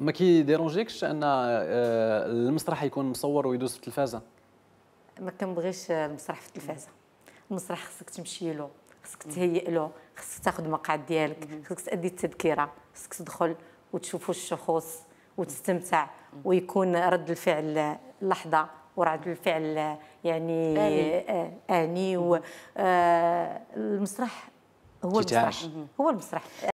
ما كيديرونجيكش ان آه، آه، المسرح يكون مصور ويدوز في التلفازه ما كنبغيش المسرح في التلفازه المسرح خصك تمشي له خصك تهيئ له خصك تاخذ المقعد ديالك خصك تادي التذكره خصك تدخل وتشوفوا الشخوص وتستمتع ويكون رد الفعل لحظه ورد الفعل يعني اني, آه، آني المسرح هو المسرح هو المسرح